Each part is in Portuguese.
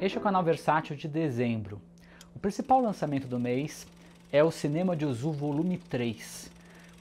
Este é o canal versátil de dezembro. O principal lançamento do mês é o Cinema de Ozu Volume 3,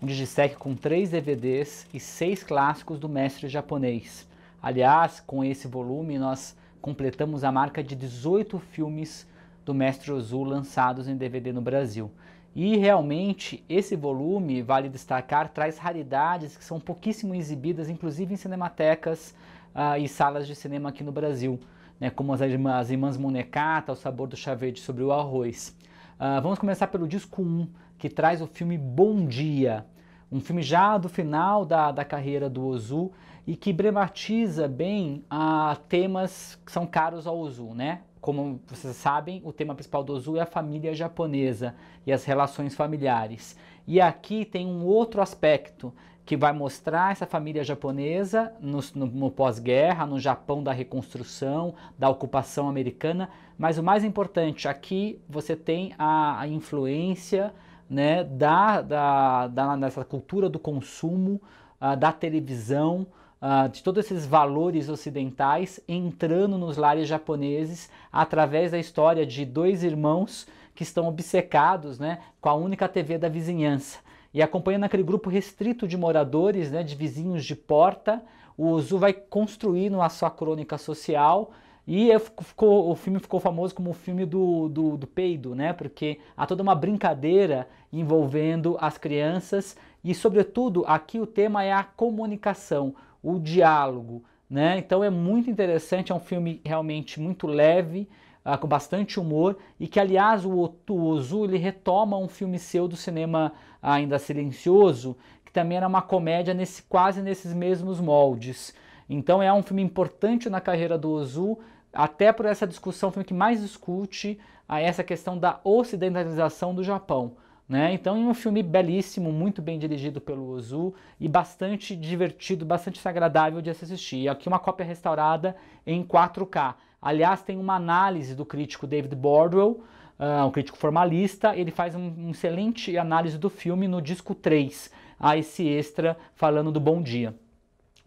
um digisec com 3 DVDs e 6 clássicos do mestre japonês. Aliás, com esse volume nós completamos a marca de 18 filmes do mestre Ozu lançados em DVD no Brasil. E realmente esse volume, vale destacar, traz raridades que são pouquíssimo exibidas, inclusive em cinematecas uh, e salas de cinema aqui no Brasil né, como as irmãs, irmãs Monecata, O Sabor do Chá Verde sobre o Arroz. Uh, vamos começar pelo disco 1, que traz o filme Bom Dia, um filme já do final da, da carreira do Ozu e que brematiza bem a ah, temas que são caros ao Ozu, né? Como vocês sabem, o tema principal do Ozu é a família japonesa e as relações familiares. E aqui tem um outro aspecto que vai mostrar essa família japonesa no, no, no pós-guerra, no Japão da reconstrução, da ocupação americana. Mas o mais importante, aqui você tem a, a influência né, da, da, da, dessa cultura do consumo, uh, da televisão, uh, de todos esses valores ocidentais entrando nos lares japoneses através da história de dois irmãos que estão obcecados né, com a única TV da vizinhança. E acompanhando aquele grupo restrito de moradores, né, de vizinhos de porta, o Zu vai construindo a sua crônica social e é ficou, o filme ficou famoso como o filme do, do, do, peido, né? Porque há toda uma brincadeira envolvendo as crianças e, sobretudo, aqui o tema é a comunicação, o diálogo, né? Então é muito interessante, é um filme realmente muito leve, uh, com bastante humor e que, aliás, o, o Ozu ele retoma um filme seu do cinema ainda silencioso, que também era uma comédia nesse, quase nesses mesmos moldes. Então é um filme importante na carreira do Ozu, até por essa discussão, o filme que mais discute a essa questão da ocidentalização do Japão. Né? Então é um filme belíssimo, muito bem dirigido pelo Ozu e bastante divertido, bastante agradável de assistir. Aqui uma cópia restaurada em 4K. Aliás, tem uma análise do crítico David Bordwell uh, um crítico formalista, ele faz uma um excelente análise do filme no disco 3, a esse extra falando do Bom Dia.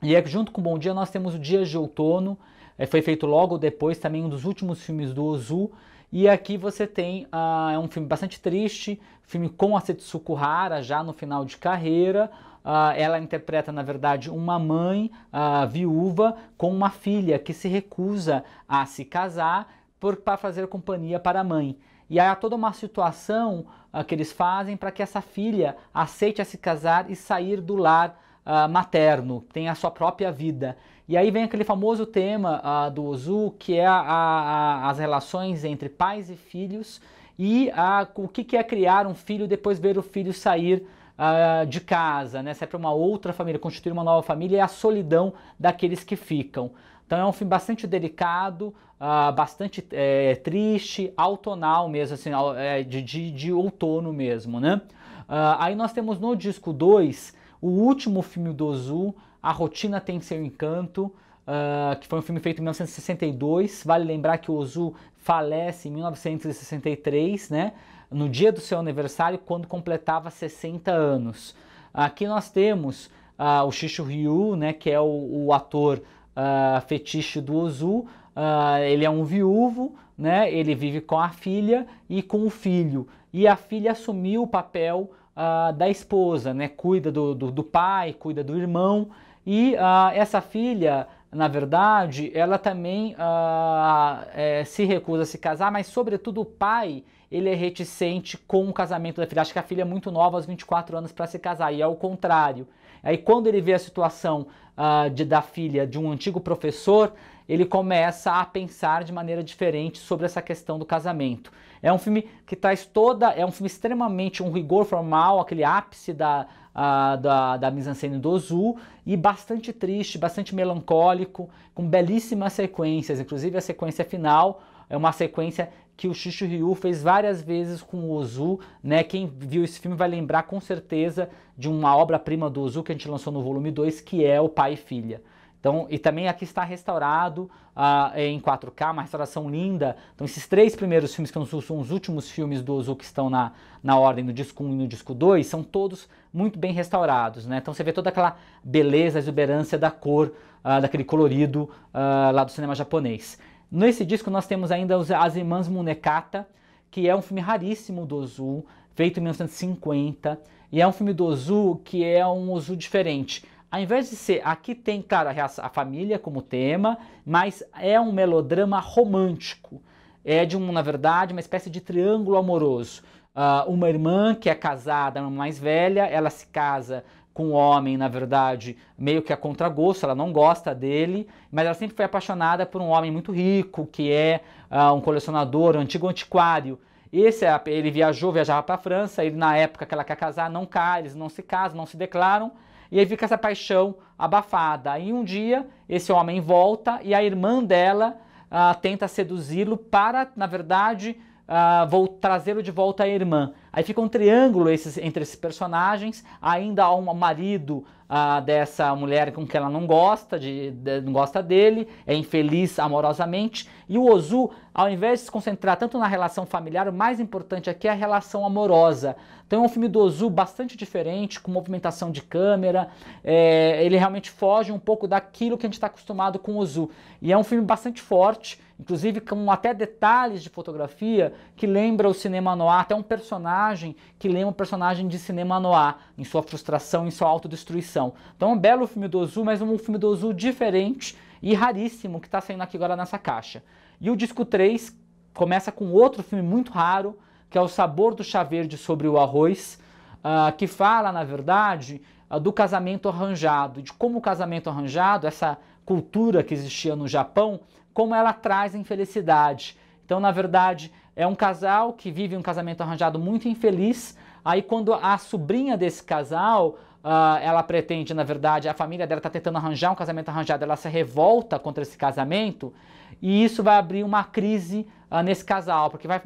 E é junto com Bom Dia nós temos o Dias de Outono, é, foi feito logo depois também um dos últimos filmes do Ozu. E aqui você tem uh, um filme bastante triste, filme com a Setsuko Hara já no final de carreira. Uh, ela interpreta, na verdade, uma mãe uh, viúva com uma filha que se recusa a se casar para fazer companhia para a mãe. E aí há toda uma situação uh, que eles fazem para que essa filha aceite a se casar e sair do lar uh, materno, tenha a sua própria vida. E aí vem aquele famoso tema uh, do Ozu, que é a, a, as relações entre pais e filhos e a, o que, é criar um filho depois ver o filho sair Uh, de casa, né? É para uma outra família, constituir uma nova família, é a solidão daqueles que ficam. Então é um filme bastante delicado, uh, bastante é, triste, autonal mesmo, assim, é, de, de, de outono mesmo, né? Uh, aí nós temos no disco 2 o último filme do Ozu, A Rotina Tem Seu Encanto, uh, que foi um filme feito em 1962. Vale lembrar que o Ozu falece em 1963, né? No dia do seu aniversário, quando completava 60 anos. Aqui nós temos o Shishu Ryu, né, que é o, o ator uh, fetiche do Ozu, uh, ele é um viúvo, né? Ele vive com a filha e com o filho. E a filha assumiu o papel uh, da esposa, né? Cuida do, do, do, pai, cuida do irmão. E essa filha, na verdade, ela também é, se recusa a se casar, mas sobretudo o pai ele é reticente com o casamento da filha. Acho que a filha é muito nova, aos 24 anos, para se casar, e é o contrário. Aí quando ele vê a situação uh, de, da filha de um antigo professor, ele começa a pensar de maneira diferente sobre essa questão do casamento. É um filme que traz toda, é um filme extremamente um rigor formal, aquele ápice da ah, da, da mise-en-scène do Ozu, e bastante triste, bastante melancólico, com belíssimas sequências, inclusive a sequência final é uma sequência que o Shishu Ryu fez várias vezes com o Ozu, né? Quem viu esse filme vai lembrar com certeza de uma obra-prima do Ozu que a gente lançou no volume 2, que é o Pai e Filha. Então, e também aqui está restaurado uh, em 4K, uma restauração linda. Então, esses três primeiros filmes, que são os últimos filmes do Ozu que estão na, na ordem no disco 1 e no disco 2, são todos muito bem restaurados. Né? Então, você vê toda aquela beleza, exuberância da cor, uh, daquele colorido uh, lá do cinema japonês. Nesse disco nós temos ainda As Irmãs Munecata, que é um filme raríssimo do Ozu, feito em 1950, e é um filme do Ozu que é um Ozu diferente. Ao invés de ser, aqui tem, claro, a, a família como tema, mas é um melodrama romântico. É de, um, na verdade, uma espécie de triângulo amoroso. Uh, uma irmã que é casada, uma mais velha, ela se casa com o homem, na verdade, meio que a contragosto, ela não gosta dele, mas ela sempre foi apaixonada por um homem muito rico, que é uh, um colecionador, um antigo antiquário. Esse, é ele viajou, viajava para a França, ele na época que ela quer casar, não cai, eles não se casam, não se declaram, e aí fica essa paixão abafada. Aí um dia, esse homem volta e a irmã dela uh, tenta seduzi-lo para, na verdade, ah, vou trazê-lo de volta à irmã. Aí fica um triângulo esses, entre esses personagens. Ainda há um marido ah, dessa mulher com quem ela não gosta, de, de, não gosta dele, é infeliz amorosamente. E o Ozu, ao invés de se concentrar tanto na relação familiar, o mais importante aqui é a relação amorosa. Então é um filme do Ozu bastante diferente, com movimentação de câmera. É, ele realmente foge um pouco daquilo que a gente está acostumado com o Ozu. E é um filme bastante forte inclusive com até detalhes de fotografia que lembra o cinema noir, até um personagem que lembra um personagem de cinema noir, em sua frustração, em sua autodestruição. Então é um belo filme do Ozu, mas um filme do Ozu diferente e raríssimo que está saindo aqui agora nessa caixa. E o disco 3 começa com outro filme muito raro, que é O Sabor do Chá Verde sobre o Arroz, uh, que fala, na verdade, uh, do casamento arranjado, de como o casamento arranjado, essa cultura que existia no Japão, como ela traz infelicidade. Então, na verdade, é um casal que vive um casamento arranjado muito infeliz. Aí, quando a sobrinha desse casal, uh, ela pretende, na verdade, a família dela está tentando arranjar um casamento arranjado, ela se revolta contra esse casamento, e isso vai abrir uma crise uh, nesse casal, porque vai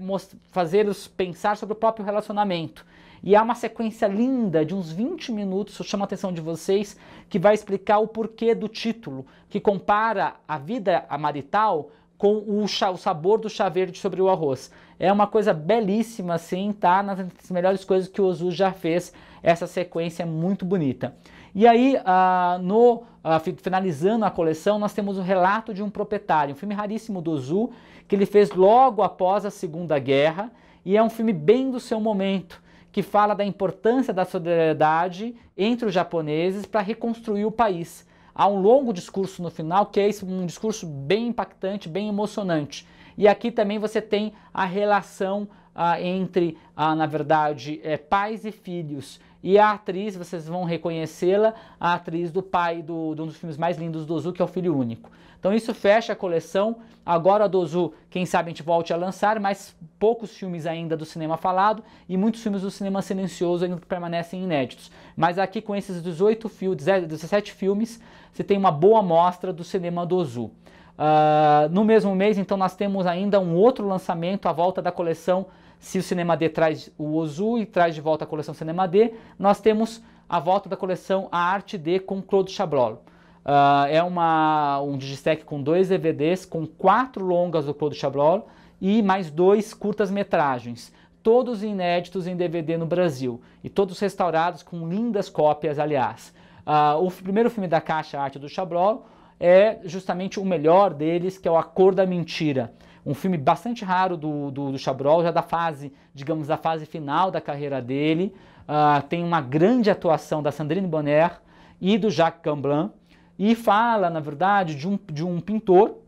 fazer los pensar sobre o próprio relacionamento. E há uma sequência linda de uns 20 minutos, eu chamo a atenção de vocês, que vai explicar o porquê do título, que compara a vida marital com o, chá, o sabor do chá verde sobre o arroz. É uma coisa belíssima, assim, tá? Nas melhores coisas que o Ozu já fez. Essa sequência é muito bonita. E aí, ah, no ah, finalizando a coleção, nós temos o relato de um proprietário, um filme raríssimo do Ozu, que ele fez logo após a Segunda Guerra, e é um filme bem do seu momento que fala da importância da solidariedade entre os japoneses para reconstruir o país. Há um longo discurso no final que é um discurso bem impactante, bem emocionante. E aqui também você tem a relação ah, entre, ah, na verdade, é, pais e filhos e a atriz, vocês vão reconhecê-la, a atriz do pai do, de um dos filmes mais lindos do Ozu, que é o Filho Único. Então isso fecha a coleção. Agora a Dozu, quem sabe a gente volte a lançar, mas poucos filmes ainda do cinema falado e muitos filmes do cinema silencioso ainda que permanecem inéditos. Mas aqui com esses 18 filmes, 17 filmes, você tem uma boa amostra do cinema do Uh, no mesmo mês, então, nós temos ainda um outro lançamento, a volta da coleção se o Cinema D traz o Ozu e traz de volta a coleção Cinema D, nós temos a volta da coleção A Arte D com Claude Chabrol. Uh, ah, é uma, um digitec com dois DVDs, com quatro longas do Claude Chabrol e mais dois curtas-metragens, todos inéditos em DVD no Brasil e todos restaurados com lindas cópias, aliás. Uh, o primeiro filme da caixa, Arte do Chabrol, é justamente o melhor deles, que é o A Cor da Mentira um filme bastante raro do, do, do Chabrol, já da fase, digamos, da fase final da carreira dele. Uh, tem uma grande atuação da Sandrine Bonner e do Jacques Camblin. e fala, na verdade, de um, de um pintor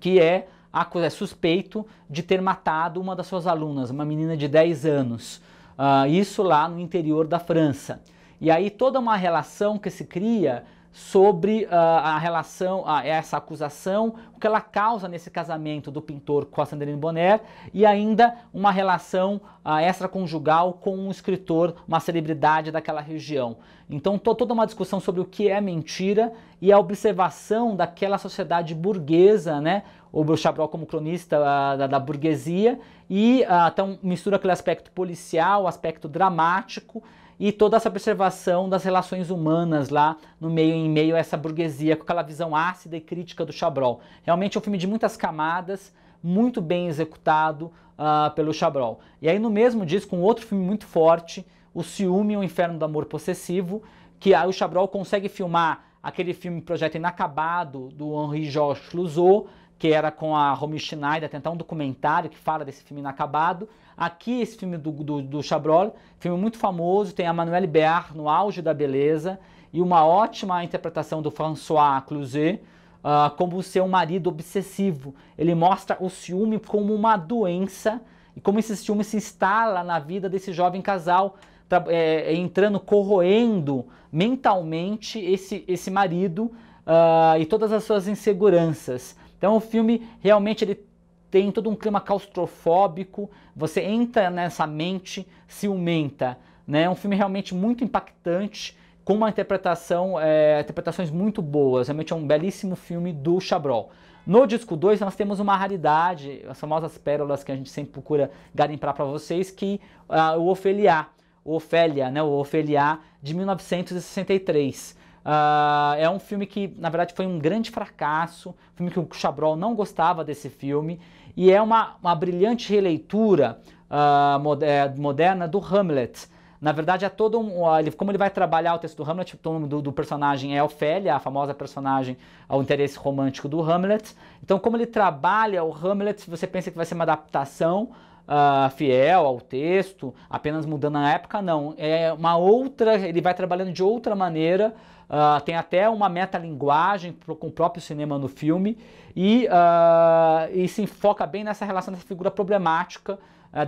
que é, é suspeito de ter matado uma das suas alunas, uma menina de 10 anos. Uh, isso lá no interior da França. E aí toda uma relação que se cria sobre uh, a relação a ah, essa acusação, o que ela causa nesse casamento do pintor com a Sandrine Bonner e ainda uma relação uh, extraconjugal com um escritor, uma celebridade daquela região. Então, toda uma discussão sobre o que é mentira e a observação daquela sociedade burguesa, né? O Chabrol como cronista uh, da, da, burguesia e então mistura aquele aspecto policial, aspecto dramático e toda essa observação das relações humanas lá no meio em meio a essa burguesia com aquela visão ácida e crítica do Chabrol. Realmente é um filme de muitas camadas, muito bem executado uh, pelo Chabrol. E aí no mesmo disco um outro filme muito forte, O Ciúme e o Inferno do Amor Possessivo, que aí o Chabrol consegue filmar aquele filme Projeto Inacabado, do Henri-Georges Clouzot, que era com a Romy Schneider, tem até um documentário que fala desse filme inacabado. Aqui, esse filme do, do, do Chabrol, filme muito famoso, tem a Manuelle Béar no auge da beleza e uma ótima interpretação do François Cluzet uh, como seu marido obsessivo. Ele mostra o ciúme como uma doença e como esse ciúme se instala na vida desse jovem casal Tá, é, é, entrando, corroendo mentalmente esse, esse marido uh, e todas as suas inseguranças. Então o filme realmente ele tem todo um clima claustrofóbico, você entra nessa mente ciumenta. Né? É um filme realmente muito impactante, com uma interpretação, é, interpretações muito boas. Realmente é um belíssimo filme do Chabrol. No disco 2 nós temos uma raridade, as famosas pérolas que a gente sempre procura garimpar para vocês, que uh, o Ofeliá. Ofélia, né, o Ofeliá, de 1963. Uh, ah, é um filme que, na verdade, foi um grande fracasso, um filme que o Chabrol não gostava desse filme, e é uma, uma brilhante releitura uh, ah, moderna, eh, moderna do Hamlet. Na verdade, é todo um, ah, como ele vai trabalhar o texto do Hamlet, o nome do, do, personagem é Ofélia, a famosa personagem ao interesse romântico do Hamlet. Então, como ele trabalha o Hamlet, você pensa que vai ser uma adaptação, uh, fiel ao texto, apenas mudando a época, não. É uma outra, ele vai trabalhando de outra maneira, uh, tem até uma metalinguagem com o próprio cinema no filme, e, uh, e se enfoca bem nessa relação dessa figura problemática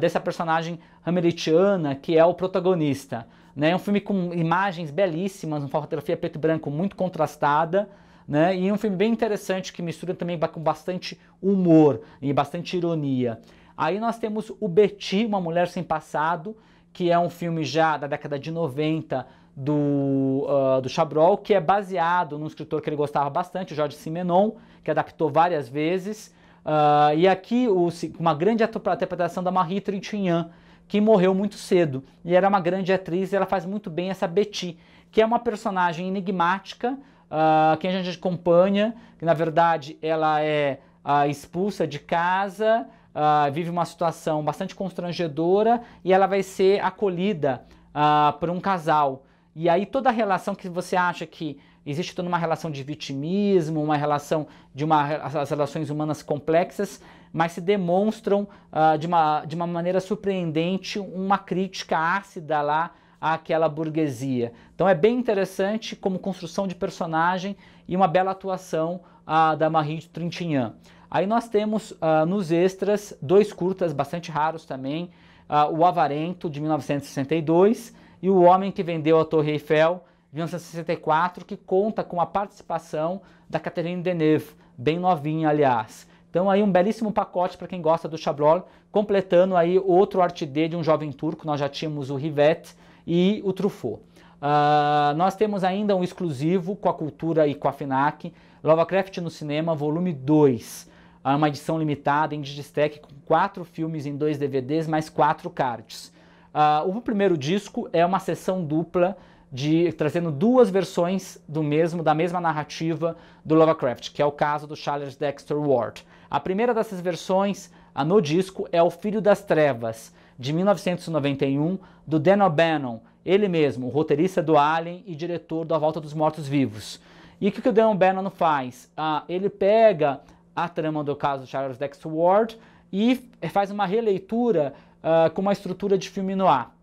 dessa personagem hamiletiana que é o protagonista. Né? É um filme com imagens belíssimas, uma fotografia preto e branco muito contrastada, né? E um filme bem interessante que mistura também com bastante humor e bastante ironia. Aí nós temos o Betty, Uma Mulher Sem Passado, que é um filme já da década de 90 do, uh, do Chabrol, que é baseado num escritor que ele gostava bastante, o Jorge Simenon, que adaptou várias vezes. Uh, e aqui o, uma grande interpretação da Marie Trintignant, que morreu muito cedo. E era é uma grande atriz e ela faz muito bem essa Betty, que é uma personagem enigmática, uh, que a gente acompanha, que na verdade ela é uh, expulsa de casa, uh, vive uma situação bastante constrangedora e ela vai ser acolhida uh, por um casal. E aí toda a relação que você acha que existe toda uma relação de vitimismo, uma relação de uma, as relações humanas complexas, mas se demonstram uh, de, uma, de uma maneira surpreendente uma crítica ácida lá àquela burguesia. Então é bem interessante como construção de personagem e uma bela atuação ah, da Marie de Trintignant. Aí nós temos ah, nos extras dois curtas bastante raros também, ah, o Avarento, de 1962, e o Homem que Vendeu a Torre Eiffel, de 1964, que conta com a participação da Catherine Deneuve, bem novinha, aliás. Então aí um belíssimo pacote para quem gosta do Chabrol, completando aí outro arte de um jovem turco, nós já tínhamos o Rivet, e o Truffaut. Uh, nós temos ainda um exclusivo com a Cultura e com a FNAC, Lovecraft no Cinema, volume 2. É ah, uma edição limitada em Digistec com quatro filmes em dois DVDs, mais quatro cards. Uh, o primeiro disco é uma sessão dupla de trazendo duas versões do mesmo da mesma narrativa do Lovecraft, que é o caso do Charles Dexter Ward. A primeira dessas versões, a no disco, é O Filho das Trevas, de 1991, do Dan O'Bannon, ele mesmo, roteirista do Alien e diretor da Volta dos Mortos-Vivos. E o que, que o Dan O'Bannon faz? Ah, ele pega a trama do caso Charles Dexter Ward e faz uma releitura ah, com uma estrutura de filme no ar,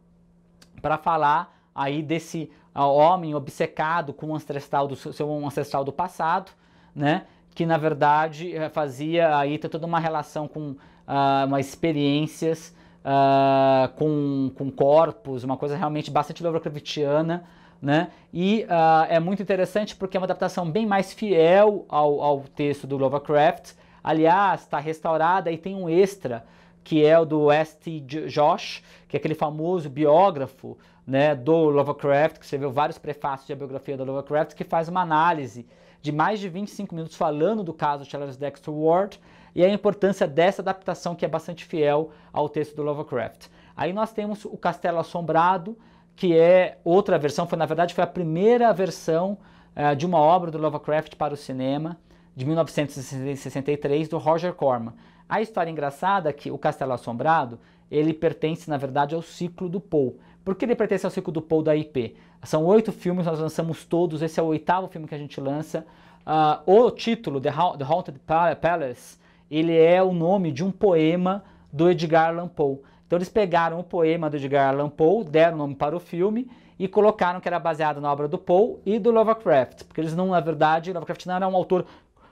para falar aí desse ah, homem obcecado com o ancestral do seu ancestral do passado, né? que na verdade eh, fazia aí toda uma relação com uh, experiências uh, com, com corpos, uma coisa realmente bastante Lovecraftiana, né? E uh, é muito interessante porque é uma adaptação bem mais fiel ao, ao texto do Lovecraft. Aliás, está restaurada e tem um extra que é o do S.T. Josh, que é aquele famoso biógrafo né, do Lovecraft, que escreveu vários prefácios de biografia do Lovecraft, que faz uma análise de mais de 25 minutos falando do caso Charles Dexter Ward e a importância dessa adaptação que é bastante fiel ao texto do Lovecraft. Aí nós temos o Castelo Assombrado, que é outra versão, foi na verdade foi a primeira versão uh, de uma obra do Lovecraft para o cinema, de 1963, do Roger Corman. A história engraçada é que o Castelo Assombrado, ele pertence, na verdade, ao ciclo do Poe. Por que ele pertence ao ciclo do Poe da IP? São oito filmes, nós lançamos todos, esse é o oitavo filme que a gente lança. Uh, o título, The, ha The Haunted Palace, ele é o nome de um poema do Edgar Allan Poe. Então eles pegaram o poema do Edgar Allan Poe, deram o nome para o filme e colocaram que era baseado na obra do Poe e do Lovecraft, porque eles não, na verdade, Lovecraft não era um autor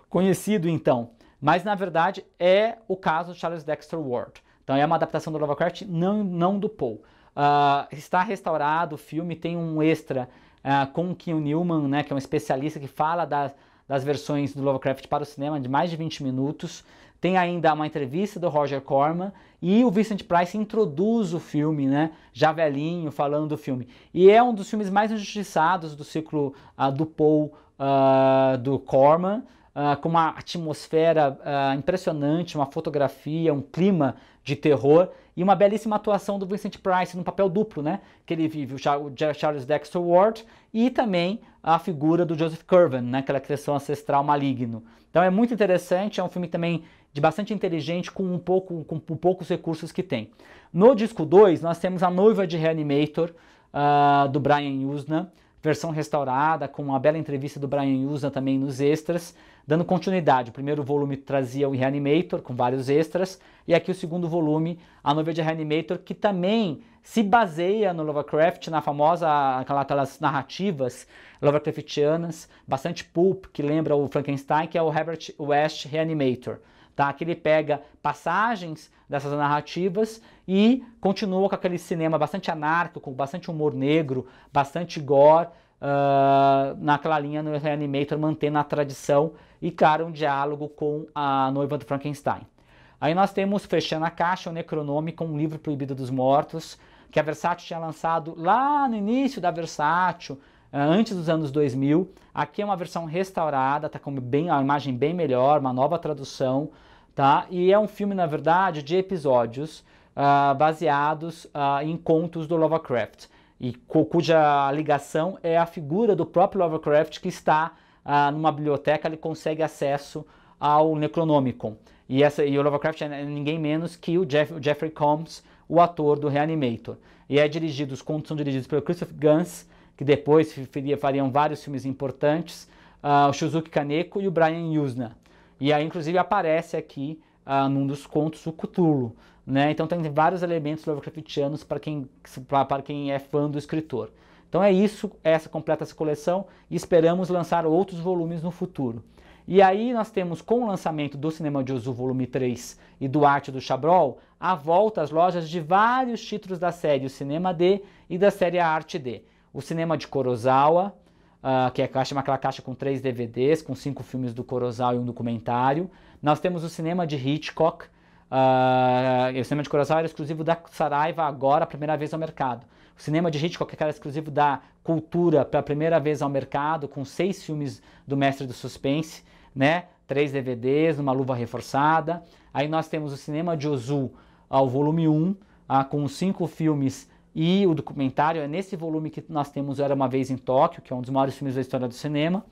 conhecido então, mas na verdade é o caso de Charles Dexter Ward. Então é uma adaptação do Lovecraft, não, não do Poe. Uh, está restaurado o filme, tem um extra uh, com o Kim Newman, né, que é um especialista que fala das das versões do Lovecraft para o cinema, de mais de 20 minutos. Tem ainda uma entrevista do Roger Corman e o Vincent Price introduz o filme, né? Já velhinho, falando do filme. E é um dos filmes mais injustiçados do ciclo uh, do Paul, uh, do Corman, uh, com uma atmosfera ah, impressionante, uma fotografia, um clima de terror e uma belíssima atuação do Vincent Price no papel duplo, né? Que ele vive o Charles Dexter Ward e também a figura do Joseph Curven, né? Aquela criação ancestral maligno. Então é muito interessante, é um filme também de bastante inteligente com um pouco com, com poucos recursos que tem. No disco 2, nós temos A Noiva de Reanimator, uh, do Brian Usna, versão restaurada, com uma bela entrevista do Brian Usna também nos extras. Dando continuidade, o primeiro volume trazia o Reanimator com vários extras, e aqui o segundo volume, a novela de Reanimator, que também se baseia no Lovecraft, na famosa, aquelas narrativas Lovecraftianas, bastante pulp, que lembra o Frankenstein, que é o Herbert West Reanimator. Tá? Que ele pega passagens dessas narrativas e continua com aquele cinema bastante anárquico, com bastante humor negro, bastante gore, uh, naquela linha no Reanimator, mantendo a tradição e, claro, um diálogo com a noiva do Frankenstein. Aí nós temos, fechando a caixa, o Necronômico, um livro proibido dos mortos, que a Versátil tinha lançado lá no início da Versátil, ah, antes dos anos 2000. Aqui é uma versão restaurada, tá com bem, uma imagem bem melhor, uma nova tradução, tá? E é um filme, na verdade, de episódios uh, baseados uh, em contos do Lovecraft e cuja ligação é a figura do próprio Lovecraft que está ah, numa biblioteca, ele consegue acesso ao Necronomicon. E, essa, e o Lovecraft é, é ninguém menos que o Jeff, Jeffrey Combs, o ator do Reanimator. E é dirigido, os contos são dirigidos pelo Christopher Guns, que depois fariam vários filmes importantes, ah, o Shuzuki Kaneko e o Brian Yuzna. E aí, inclusive, aparece aqui ah, num dos contos o Cthulhu. Né? Então tem vários elementos Lovecraftianos para quem, para quem é fã do escritor. Então é isso, essa completa essa coleção e esperamos lançar outros volumes no futuro. E aí nós temos com o lançamento do Cinema de Ozu volume 3 e do Arte do Chabrol, a volta às lojas de vários títulos da série o Cinema D e da série Arte D. O Cinema de Kurosawa, uh, que é caixa, aquela caixa com três DVDs, com cinco filmes do Kurosawa e um documentário. Nós temos o Cinema de Hitchcock, Uh, ah, o cinema de Kurosawa era exclusivo da Saraiva agora, a primeira vez ao mercado. O cinema de Hitchcock era exclusivo da Cultura pela primeira vez ao mercado, com seis filmes do Mestre do Suspense, né? Três DVDs, uma luva reforçada. Aí nós temos o cinema de Ozu ao volume 1, ah, com cinco filmes e o documentário. É nesse volume que nós temos Era Uma Vez em Tóquio, que é um dos maiores filmes da história do cinema.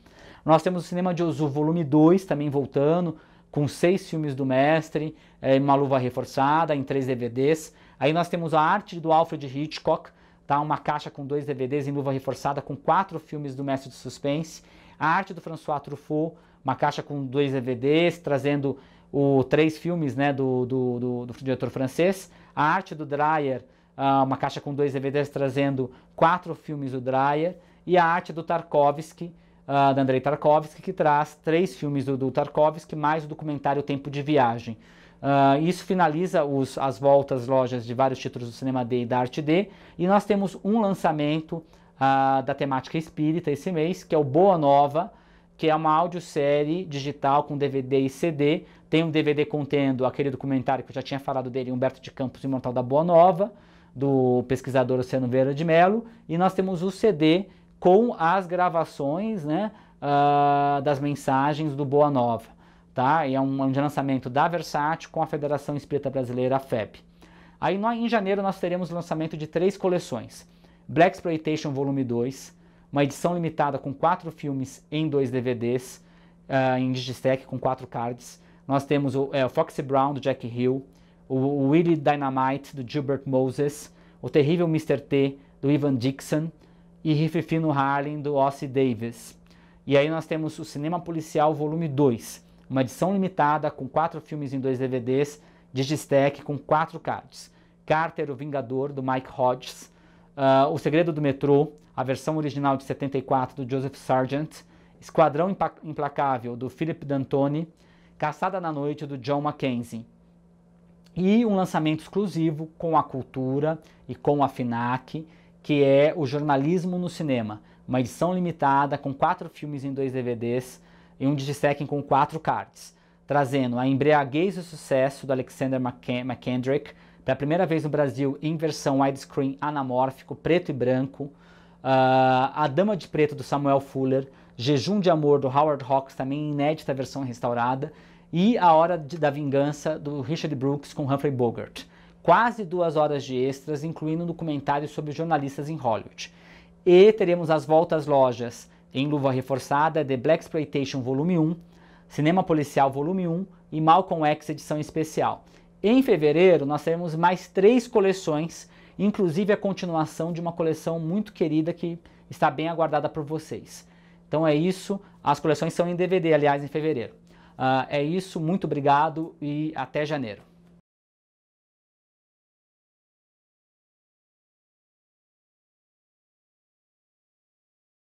Nós temos o cinema de Ozu volume 2, também voltando, com seis filmes do mestre, é, uma luva reforçada, em três DVDs. Aí nós temos a arte do Alfred Hitchcock, tá? uma caixa com dois DVDs em luva reforçada, com quatro filmes do mestre de suspense. A arte do François Truffaut, uma caixa com dois DVDs, trazendo o, três filmes né, do, do, do, do diretor francês. A arte do Dreyer, ah, uma caixa com dois DVDs trazendo quatro filmes do Dreyer. E a arte do Tarkovsky, uh, da Andrei Tarkovsky, que traz três filmes do, do Tarkovsky, mais o documentário Tempo de Viagem. Uh, isso finaliza os, as voltas lojas de vários títulos do Cinema D e da Arte D. E nós temos um lançamento uh, da temática espírita esse mês, que é o Boa Nova, que é uma audiosérie digital com DVD e CD. Tem um DVD contendo aquele documentário que eu já tinha falado dele, Humberto de Campos, Imortal da Boa Nova, do pesquisador Oceano Vera de Mello. E nós temos o CD com as gravações né, uh, das mensagens do Boa Nova. Tá? E é um, é um lançamento da Versátil com a Federação Espírita Brasileira, a FEB. Aí no, em janeiro nós teremos o lançamento de três coleções: Black Exploitation Volume 2, uma edição limitada com quatro filmes em dois DVDs, uh, ah, em Digistec com quatro cards. Nós temos o, é, o Foxy Brown do Jack Hill, o, o Willie Dynamite do Gilbert Moses, o Terrível Mr. T do Ivan Dixon, e Riff Fino Harlem do Ossie Davis. E aí nós temos o Cinema Policial Volume 2, uma edição limitada com quatro filmes em dois DVDs, digistech com quatro cards. Carter, o Vingador, do Mike Hodges, uh, O Segredo do Metrô, a versão original de 74 do Joseph Sargent, Esquadrão Implacável, do Philip D'Antoni, Caçada na Noite, do John Mackenzie. E um lançamento exclusivo com a Cultura e com a FINAC, que é o jornalismo no cinema, uma edição limitada com quatro filmes em dois DVDs e um digistacking com quatro cards, trazendo a embriaguez e o sucesso do Alexander McKendrick, pela primeira vez no Brasil em versão widescreen anamórfico, preto e branco, uh, A Dama de Preto do Samuel Fuller, Jejum de Amor do Howard Hawks, também inédita versão restaurada, e A Hora de, da Vingança do Richard Brooks com Humphrey Bogart quase duas horas de extras, incluindo um documentário sobre jornalistas em Hollywood. E teremos as voltas lojas em Luva Reforçada, The Black Exploitation Volume 1, Cinema Policial Volume 1 e Malcolm X Edição Especial. Em fevereiro, nós teremos mais três coleções, inclusive a continuação de uma coleção muito querida que está bem aguardada por vocês. Então é isso. As coleções são em DVD, aliás, em fevereiro. Uh, é isso, muito obrigado e até janeiro.